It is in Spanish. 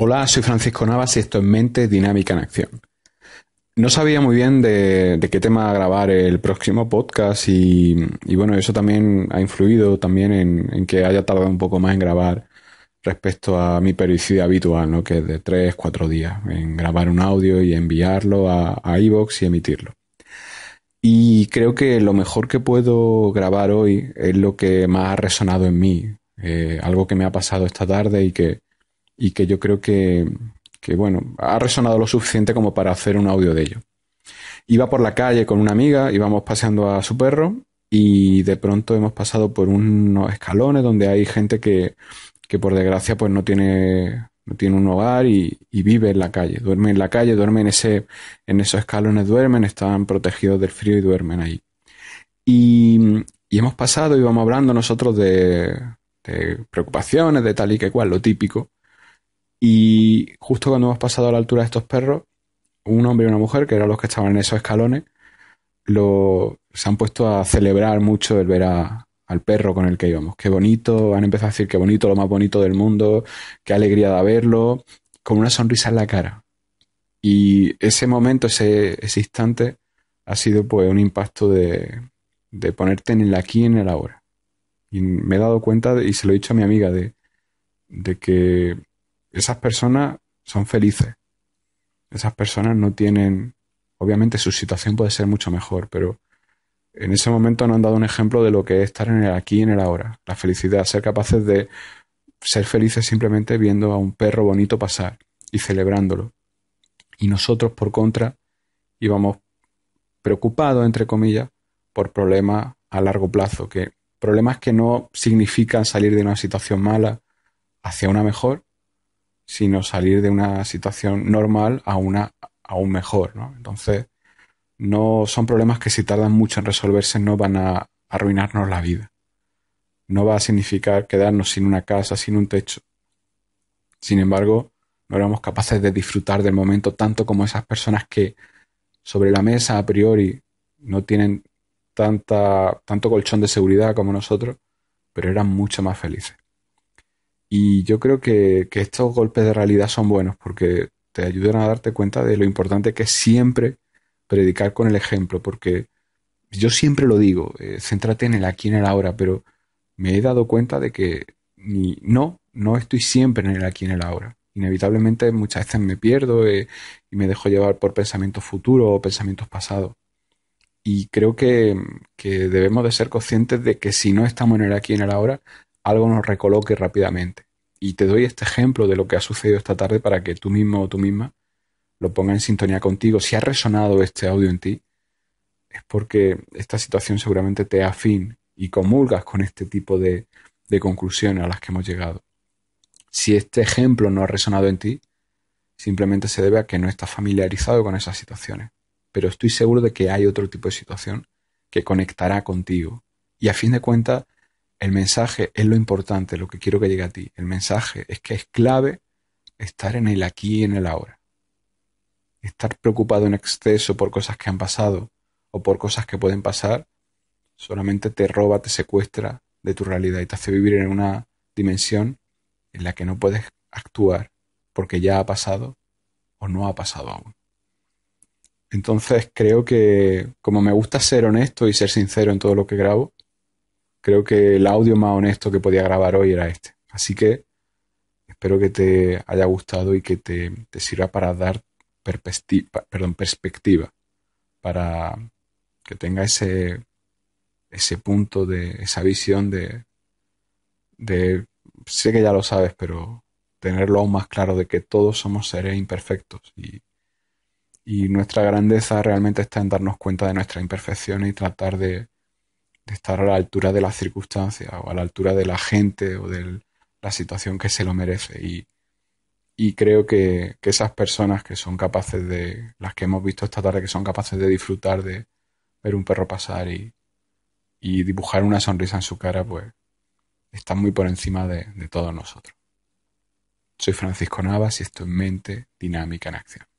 Hola, soy Francisco Navas y esto es Mente Dinámica en Acción. No sabía muy bien de, qué tema grabar el próximo podcast y, bueno, eso también ha influido también en, que haya tardado un poco más en grabar respecto a mi periodicidad habitual, ¿no? que es de 3, 4 días, en grabar un audio y enviarlo a, a iVoox y emitirlo. Y creo que lo mejor que puedo grabar hoy es lo que más ha resonado en mí, eh, algo que me ha pasado esta tarde y que, y que yo creo que, bueno, ha resonado lo suficiente como para hacer un audio de ello. Iba por la calle con una amiga, íbamos paseando a su perro y de pronto hemos pasado por unos escalones donde hay gente que, por desgracia pues no tiene tiene un hogar y, vive en la calle, duerme en la calle, duerme en ese, en esos escalones, duermen, están protegidos del frío y duermen ahí. Y, hemos pasado y vamos hablando nosotros de, preocupaciones, de tal y que cual, lo típico. Y justo cuando hemos pasado a la altura de estos perros, un hombre y una mujer, que eran los que estaban en esos escalones, se han puesto a celebrar mucho el ver al perro con el que íbamos. Qué bonito, han empezado a decir qué bonito, lo más bonito del mundo, qué alegría de verlo, con una sonrisa en la cara. Y ese momento, ese, instante, ha sido pues un impacto de, ponerte en el aquí y en el ahora. Y me he dado cuenta, y se lo he dicho a mi amiga, de, de que esas personas son felices. Esas personas no tienen, obviamente su situación puede ser mucho mejor, pero en ese momento no han dado un ejemplo de lo que es estar en el aquí y en el ahora, la felicidad, ser capaces de ser felices simplemente viendo a un perro bonito pasar y celebrándolo. Y nosotros, por contra, íbamos preocupados, entre comillas, por problemas a largo plazo, que problemas que no significan salir de una situación mala hacia una mejor, sino salir de una situación normal a una aún mejor, ¿no? Entonces, no son problemas que si tardan mucho en resolverse no van a arruinarnos la vida. No va a significar quedarnos sin una casa, sin un techo. Sin embargo, no éramos capaces de disfrutar del momento tanto como esas personas que sobre la mesa a priori no tienen tanta, tanto colchón de seguridad como nosotros, pero eran mucho más felices. Y yo creo que, estos golpes de realidad son buenos porque te ayudan a darte cuenta de lo importante que es siempre predicar con el ejemplo, porque yo siempre lo digo, eh, céntrate en el aquí y en el ahora, pero me he dado cuenta de que ni, no, no estoy siempre en el aquí y en el ahora. Inevitablemente muchas veces me pierdo eh, y me dejo llevar por pensamientos futuros o pensamientos pasados. Y creo que, que, debemos de ser conscientes de que si no estamos en el aquí y en el ahora, algo nos recoloque rápidamente. Y te doy este ejemplo de lo que ha sucedido esta tarde para que tú mismo o tú misma lo ponga en sintonía contigo. Si ha resonado este audio en ti, es porque esta situación seguramente te afín y comulgas con este tipo de, de conclusiones a las que hemos llegado. Si este ejemplo no ha resonado en ti, simplemente se debe a que no estás familiarizado con esas situaciones. Pero estoy seguro de que hay otro tipo de situación que conectará contigo. Y a fin de cuentas, el mensaje es lo importante, lo que quiero que llegue a ti. El mensaje es que es clave estar en el aquí y en el ahora. Estar preocupado en exceso por cosas que han pasado o por cosas que pueden pasar solamente te roba, te secuestra de tu realidad y te hace vivir en una dimensión en la que no puedes actuar porque ya ha pasado o no ha pasado aún. Entonces creo que como me gusta ser honesto y ser sincero en todo lo que grabo, Creo que el audio más honesto que podía grabar hoy era este. Así que espero que te haya gustado y que te, sirva para dar perspectiva, perspectiva, para que tenga ese, ese punto de, esa visión de, de, sé que ya lo sabes, pero tenerlo aún más claro de que todos somos seres imperfectos y, y nuestra grandeza realmente está en darnos cuenta de nuestras imperfecciones y tratar de, de estar a la altura de las circunstancias o a la altura de la gente o de la situación que se lo merece. Y, creo que, esas personas que son capaces de, las que hemos visto esta tarde, que son capaces de disfrutar de ver un perro pasar y, dibujar una sonrisa en su cara, pues están muy por encima de, de todos nosotros. Soy Francisco Navas y esto es Mente Dinámica en Acción.